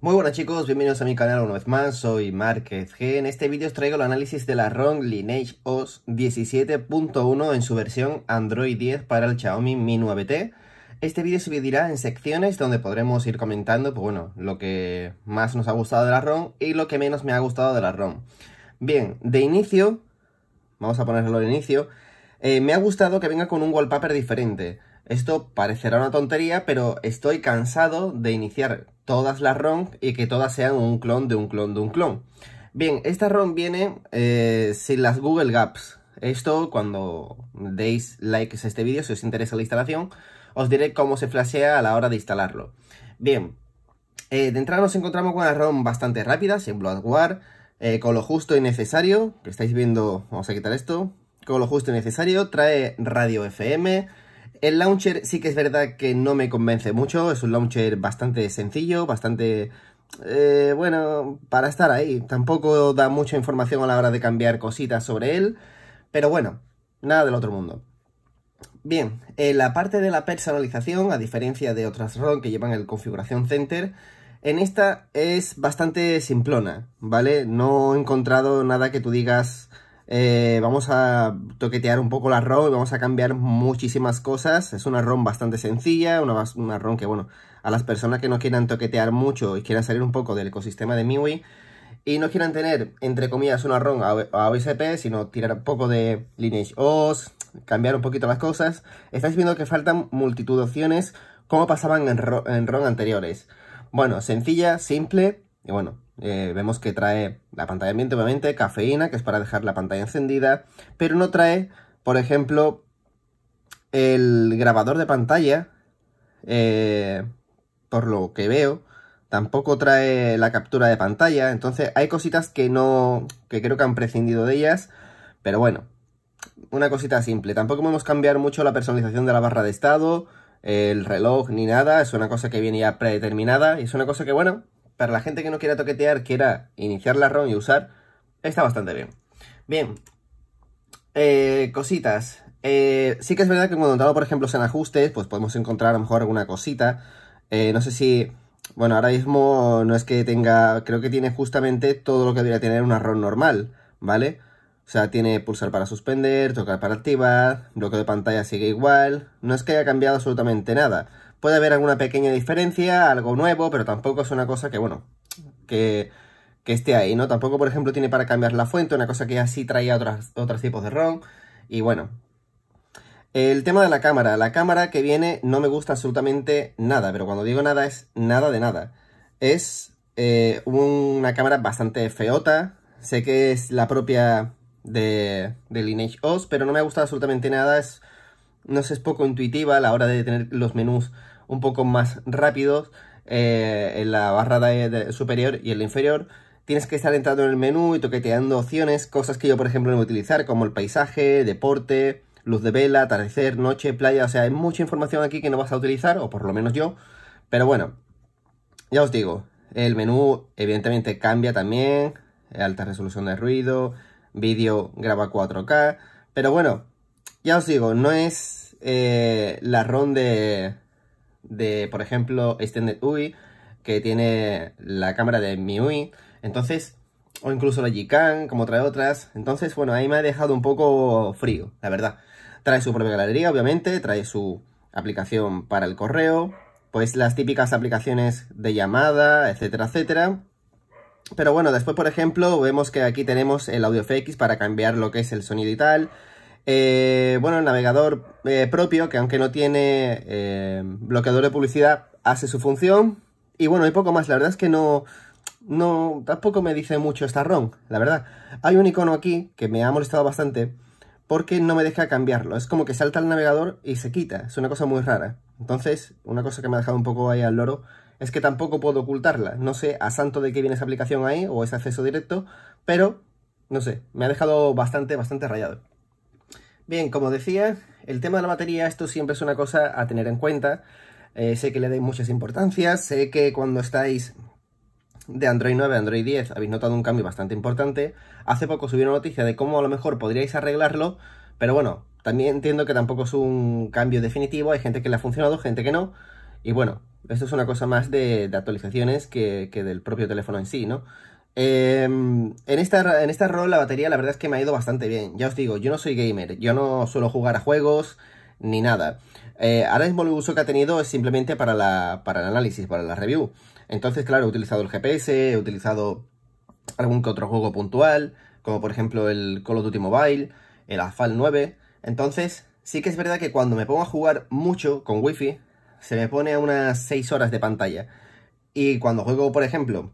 Muy buenas chicos, bienvenidos a mi canal una vez más, soy Márquez G. En este vídeo os traigo el análisis de la ROM Lineage OS 17.1 en su versión Android 10 para el Xiaomi Mi 9T. Este vídeo se dividirá en secciones donde podremos ir comentando, pues bueno, lo que más nos ha gustado de la ROM y lo que menos me ha gustado de la ROM. Bien, de inicio, vamos a ponerlo de inicio, eh, me ha gustado que venga con un wallpaper diferente. Esto parecerá una tontería, pero estoy cansado de iniciar todas las ROM y que todas sean un clon de un clon de un clon. Bien, esta ROM viene eh, sin las Google Gaps. Esto, cuando deis likes a este vídeo, si os interesa la instalación, os diré cómo se flashea a la hora de instalarlo. Bien, eh, de entrada nos encontramos con una ROM bastante rápida, sin bloodware, eh, con lo justo y necesario, que estáis viendo, vamos a quitar esto, con lo justo y necesario, trae radio FM, el launcher sí que es verdad que no me convence mucho, es un launcher bastante sencillo, bastante... Eh, bueno, para estar ahí. Tampoco da mucha información a la hora de cambiar cositas sobre él, pero bueno, nada del otro mundo. Bien, en la parte de la personalización, a diferencia de otras ROM que llevan el configuración center, en esta es bastante simplona, ¿vale? No he encontrado nada que tú digas eh, vamos a toquetear un poco la ROM vamos a cambiar muchísimas cosas. Es una ROM bastante sencilla, una, una ROM que, bueno, a las personas que no quieran toquetear mucho y quieran salir un poco del ecosistema de MIUI y no quieran tener, entre comillas, una ROM a OSP, sino tirar un poco de Lineage OS, cambiar un poquito las cosas, estáis viendo que faltan multitud de opciones como pasaban en, ROM anteriores. Bueno, sencilla, simple y bueno, eh, vemos que trae la pantalla ambiente, obviamente, cafeína, que es para dejar la pantalla encendida, pero no trae, por ejemplo, el grabador de pantalla, eh, por lo que veo, tampoco trae la captura de pantalla, entonces hay cositas que no, que creo que han prescindido de ellas, pero bueno, una cosita simple, tampoco podemos cambiar mucho la personalización de la barra de estado, el reloj ni nada, es una cosa que viene ya predeterminada y es una cosa que, bueno, para la gente que no quiera toquetear, quiera iniciar la ROM y usar, está bastante bien. Bien, eh, cositas. Eh, sí que es verdad que cuando entramos, por ejemplo, en ajustes, pues podemos encontrar a lo mejor alguna cosita. Eh, no sé si... Bueno, ahora mismo no es que tenga... Creo que tiene justamente todo lo que debería tener una ROM normal, ¿vale? O sea, tiene pulsar para suspender, tocar para activar, bloqueo de pantalla sigue igual. No es que haya cambiado absolutamente nada. Puede haber alguna pequeña diferencia, algo nuevo, pero tampoco es una cosa que, bueno, que, esté ahí, ¿no? Tampoco, por ejemplo, tiene para cambiar la fuente, una cosa que ya sí traía otros tipos de ROM. Y bueno. El tema de la cámara. La cámara que viene no me gusta absolutamente nada, pero cuando digo nada es nada de nada. Es eh, una cámara bastante feota. Sé que es la propia de, de Lineage OS, pero no me ha gustado absolutamente nada. Es sé, es poco intuitiva a la hora de tener los menús un poco más rápidos eh, en la barra e, superior y en la inferior. Tienes que estar entrando en el menú y toqueteando opciones, cosas que yo por ejemplo no voy a utilizar, como el paisaje, deporte, luz de vela, atardecer, noche, playa, o sea, hay mucha información aquí que no vas a utilizar, o por lo menos yo, pero bueno, ya os digo, el menú evidentemente cambia también, alta resolución de ruido, vídeo graba 4K, pero bueno, ya os digo, no es eh, la ROM de, de, por ejemplo, Extended UI, que tiene la cámara de MIUI, entonces, o incluso la G-Can, como trae otras. Entonces, bueno, ahí me ha dejado un poco frío, la verdad. Trae su propia galería, obviamente, trae su aplicación para el correo, pues las típicas aplicaciones de llamada, etcétera, etcétera. Pero bueno, después, por ejemplo, vemos que aquí tenemos el audio FX para cambiar lo que es el sonido y tal. Eh, bueno, el navegador eh, propio, que aunque no tiene eh, bloqueador de publicidad, hace su función. Y bueno, hay poco más. La verdad es que no, no, tampoco me dice mucho esta ROM, la verdad. Hay un icono aquí que me ha molestado bastante porque no me deja cambiarlo. Es como que salta el navegador y se quita. Es una cosa muy rara. Entonces, una cosa que me ha dejado un poco ahí al loro es que tampoco puedo ocultarla. No sé a santo de qué viene esa aplicación ahí o ese acceso directo, pero no sé, me ha dejado bastante, bastante rayado. Bien, como decía, el tema de la batería, esto siempre es una cosa a tener en cuenta. Eh, sé que le dais muchas importancias, sé que cuando estáis de Android 9 a Android 10 habéis notado un cambio bastante importante. Hace poco subí una noticia de cómo a lo mejor podríais arreglarlo, pero bueno, también entiendo que tampoco es un cambio definitivo, hay gente que le ha funcionado, gente que no, y bueno, esto es una cosa más de, actualizaciones que, del propio teléfono en sí, ¿no? Em, en, esta, en rol la batería la verdad es que me ha ido bastante bien. Ya os digo, yo no soy gamer, yo no suelo jugar a juegos ni nada. Eh, ahora mismo el uso que ha tenido es simplemente para, la, para el análisis, para la review. Entonces, claro, he utilizado el GPS, he utilizado algún que otro juego puntual, como por ejemplo el Call of Duty Mobile, el Asphalt 9. Entonces, sí que es verdad que cuando me pongo a jugar mucho con wifi, se me pone a unas 6 horas de pantalla. Y cuando juego, por ejemplo,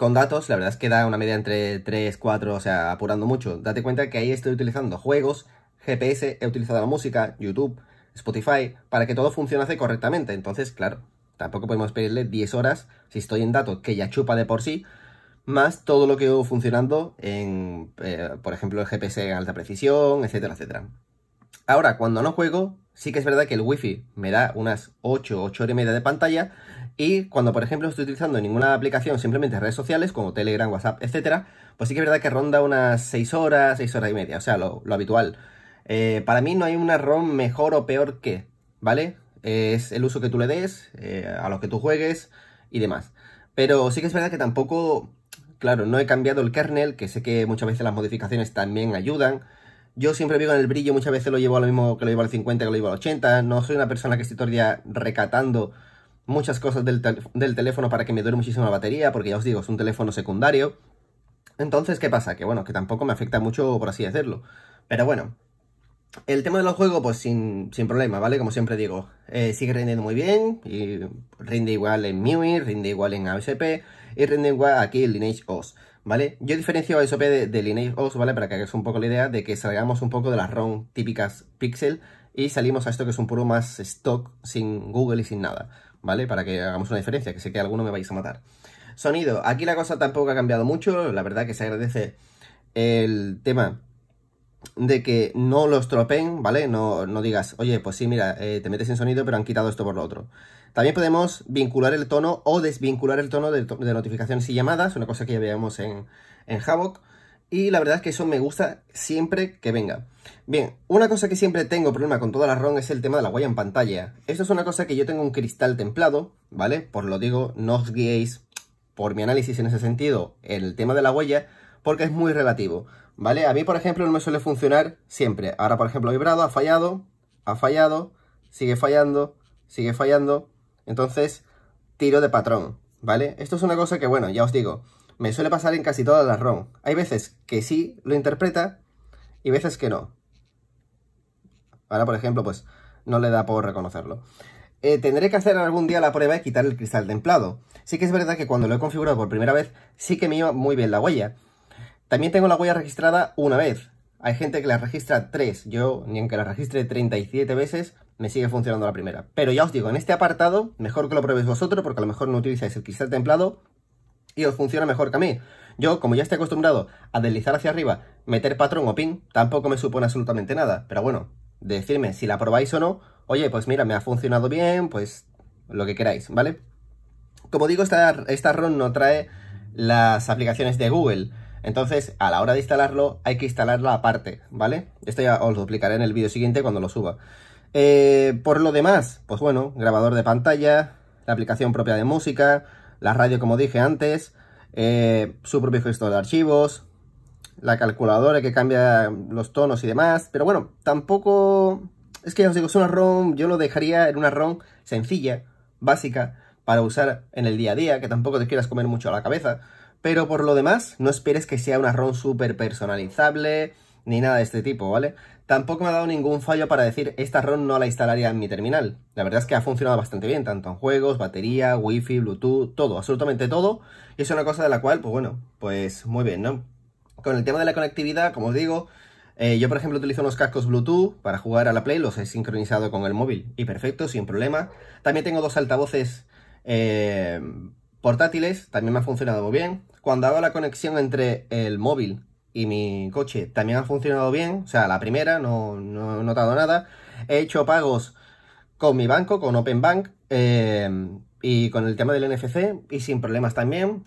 con datos, la verdad es que da una media entre 3, 4, o sea, apurando mucho. Date cuenta que ahí estoy utilizando juegos, GPS, he utilizado la música, YouTube, Spotify, para que todo funcione correctamente. Entonces, claro, tampoco podemos pedirle 10 horas si estoy en datos que ya chupa de por sí, más todo lo que hubo funcionando en, eh, por ejemplo, el GPS en alta precisión, etcétera, etcétera. Ahora, cuando no juego, sí que es verdad que el wifi me da unas 8, 8 horas y media de pantalla y cuando por ejemplo estoy utilizando ninguna aplicación, simplemente redes sociales como Telegram, WhatsApp, etcétera, pues sí que es verdad que ronda unas 6 horas, 6 horas y media, o sea, lo, habitual. Eh, para mí no hay una ROM mejor o peor que, ¿vale? es el uso que tú le des, eh, a lo que tú juegues y demás. Pero sí que es verdad que tampoco, claro, no he cambiado el kernel, que sé que muchas veces las modificaciones también ayudan, yo siempre vivo en el brillo, muchas veces lo llevo a lo mismo que lo llevo al 50, que lo llevo al 80. No soy una persona que estoy todo el día recatando muchas cosas del, teléfono para que me dure muchísimo la batería, porque ya os digo, es un teléfono secundario. Entonces, ¿qué pasa? Que bueno, que tampoco me afecta mucho, por así decirlo. Pero bueno, el tema de los juegos, pues sin, problema, ¿vale? Como siempre digo, eh, sigue rindiendo muy bien, y rinde igual en MIUI, rinde igual en ASP, y rinde igual aquí en Lineage OS. ¿vale? Yo diferencio a eso de, de Lineage OS, ¿vale? Para que hagáis un poco la idea de que salgamos un poco de las ROM típicas Pixel y salimos a esto que es un puro más stock, sin Google y sin nada, ¿vale? Para que hagamos una diferencia, que sé que alguno me vais a matar. Sonido, aquí la cosa tampoco ha cambiado mucho, la verdad que se agradece el tema de que no los tropeen, ¿vale? No, no digas, oye, pues sí, mira, eh, te metes en sonido, pero han quitado esto por lo otro. También podemos vincular el tono o desvincular el tono de, notificaciones y llamadas, una cosa que ya veíamos en, en Havoc. Y la verdad es que eso me gusta siempre que venga. Bien, una cosa que siempre tengo problema con todas la ROM es el tema de la huella en pantalla. Esto es una cosa que yo tengo un cristal templado, ¿vale? Por lo digo, no os guiéis por mi análisis en ese sentido, el tema de la huella, porque es muy relativo. ¿Vale? A mí, por ejemplo, no me suele funcionar siempre. Ahora, por ejemplo, vibrado, ha fallado, ha fallado, sigue fallando, sigue fallando. Entonces, tiro de patrón, ¿vale? Esto es una cosa que, bueno, ya os digo, me suele pasar en casi todas las ROM. Hay veces que sí lo interpreta y veces que no. Ahora, por ejemplo, pues no le da por reconocerlo. Eh, tendré que hacer algún día la prueba y quitar el cristal templado. Sí que es verdad que cuando lo he configurado por primera vez, sí que me iba muy bien la huella. También tengo la huella registrada una vez. Hay gente que la registra tres. Yo, ni aunque la registre 37 veces, me sigue funcionando la primera. Pero ya os digo, en este apartado, mejor que lo probéis vosotros, porque a lo mejor no utilizáis el quizás templado y os funciona mejor que a mí. Yo, como ya estoy acostumbrado a deslizar hacia arriba, meter patrón o pin, tampoco me supone absolutamente nada. Pero bueno, decirme si la probáis o no, oye, pues mira, me ha funcionado bien, pues lo que queráis, ¿vale? Como digo, esta, esta ROM no trae las aplicaciones de Google, entonces, a la hora de instalarlo, hay que instalarlo aparte, ¿vale? Esto ya os lo explicaré en el vídeo siguiente cuando lo suba. Eh, por lo demás, pues bueno, grabador de pantalla, la aplicación propia de música, la radio como dije antes, eh, su propio gestor de archivos, la calculadora que cambia los tonos y demás. Pero bueno, tampoco... Es que os digo, es una ROM, yo lo dejaría en una ROM sencilla, básica, para usar en el día a día, que tampoco te quieras comer mucho a la cabeza. Pero por lo demás, no esperes que sea una ROM súper personalizable ni nada de este tipo, ¿vale? Tampoco me ha dado ningún fallo para decir esta ROM no la instalaría en mi terminal. La verdad es que ha funcionado bastante bien, tanto en juegos, batería, wifi, bluetooth, todo, absolutamente todo. Y es una cosa de la cual, pues bueno, pues muy bien, ¿no? Con el tema de la conectividad, como os digo, eh, yo por ejemplo utilizo unos cascos bluetooth para jugar a la Play, los he sincronizado con el móvil y perfecto, sin problema. También tengo dos altavoces eh, portátiles también me ha funcionado muy bien. Cuando hago la conexión entre el móvil y mi coche también ha funcionado bien. O sea, la primera no, no he notado nada. He hecho pagos con mi banco, con Open Bank em, y con el tema del NFC y sin problemas también.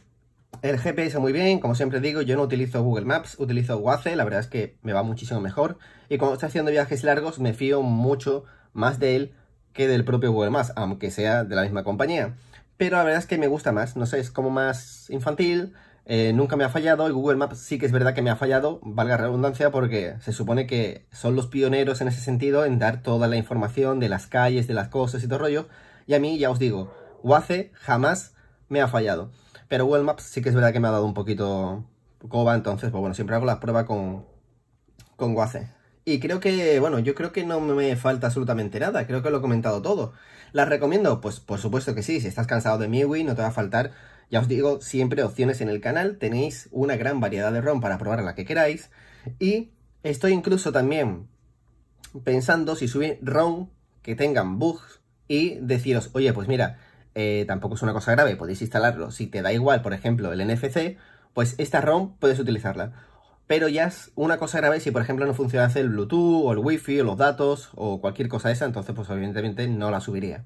El GPS muy bien, como siempre digo, yo no utilizo Google Maps, utilizo Waze, la verdad es que me va muchísimo mejor. Y cuando estoy haciendo viajes largos me fío mucho más de él que del propio Google Maps, aunque sea de la misma compañía pero la verdad es que me gusta más, no sé, es como más infantil, eh, nunca me ha fallado, y Google Maps sí que es verdad que me ha fallado, valga redundancia, porque se supone que son los pioneros en ese sentido en dar toda la información de las calles, de las cosas y todo rollo, y a mí, ya os digo, Waze jamás me ha fallado, pero Google Maps sí que es verdad que me ha dado un poquito coba, entonces, pues bueno, siempre hago la prueba con, con Waze. Y creo que, bueno, yo creo que no me falta absolutamente nada, creo que lo he comentado todo. ¿Las recomiendo? Pues por supuesto que sí, si estás cansado de MIUI no te va a faltar, ya os digo, siempre opciones en el canal, tenéis una gran variedad de ROM para probar la que queráis. Y estoy incluso también pensando si subir ROM que tengan bugs y deciros, oye, pues mira, eh, tampoco es una cosa grave, podéis instalarlo. Si te da igual, por ejemplo, el NFC, pues esta ROM puedes utilizarla pero ya es una cosa grave si, por ejemplo, no funciona el Bluetooth o el Wi-Fi o los datos o cualquier cosa esa, entonces, pues evidentemente no la subiría.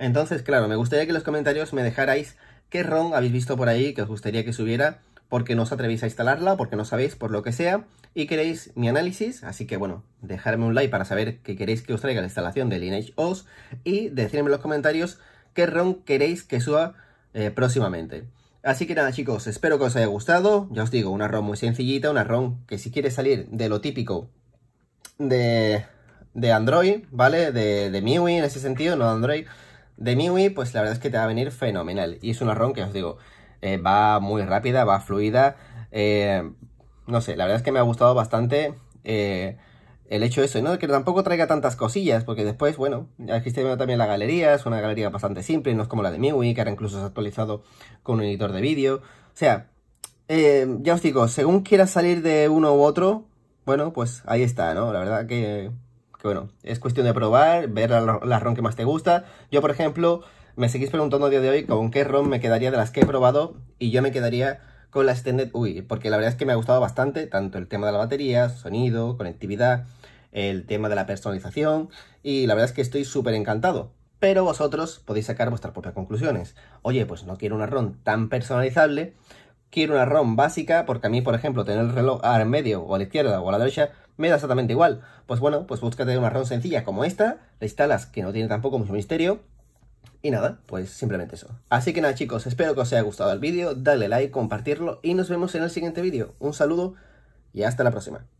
Entonces, claro, me gustaría que en los comentarios me dejarais qué ROM habéis visto por ahí que os gustaría que subiera porque no os atrevéis a instalarla, porque no sabéis, por lo que sea, y queréis mi análisis, así que bueno, dejadme un like para saber qué queréis que os traiga la instalación de Lineage OS y decirme en los comentarios qué ROM queréis que suba eh, próximamente. Así que nada chicos, espero que os haya gustado. Ya os digo, una ROM muy sencillita, una ROM que si quieres salir de lo típico de, de Android, ¿vale? De, de MIUI en ese sentido, no de Android. De MIUI, pues la verdad es que te va a venir fenomenal. Y es una ROM que os digo, eh, va muy rápida, va fluida. Eh, no sé, la verdad es que me ha gustado bastante. Eh, el hecho de eso, ¿no? Que tampoco traiga tantas cosillas, porque después, bueno, ya existe también la galería, es una galería bastante simple, no es como la de MIUI, que ahora incluso se ha actualizado con un editor de vídeo. O sea, eh, ya os digo, según quieras salir de uno u otro, bueno, pues ahí está, ¿no? La verdad que, que bueno, es cuestión de probar, ver la, la, ROM que más te gusta. Yo, por ejemplo, me seguís preguntando a día de hoy con qué ROM me quedaría de las que he probado, y yo me quedaría con la Extended UI, porque la verdad es que me ha gustado bastante, tanto el tema de la batería, sonido, conectividad el tema de la personalización y la verdad es que estoy súper encantado. Pero vosotros podéis sacar vuestras propias conclusiones. Oye, pues no quiero una ROM tan personalizable, quiero una ROM básica, porque a mí, por ejemplo, tener el reloj en medio o a la izquierda o a la derecha me da exactamente igual. Pues bueno, pues búscate una ROM sencilla como esta, la instalas que no tiene tampoco mucho misterio. Y nada, pues simplemente eso. Así que nada chicos, espero que os haya gustado el vídeo, dale like, compartirlo y nos vemos en el siguiente vídeo. Un saludo y hasta la próxima.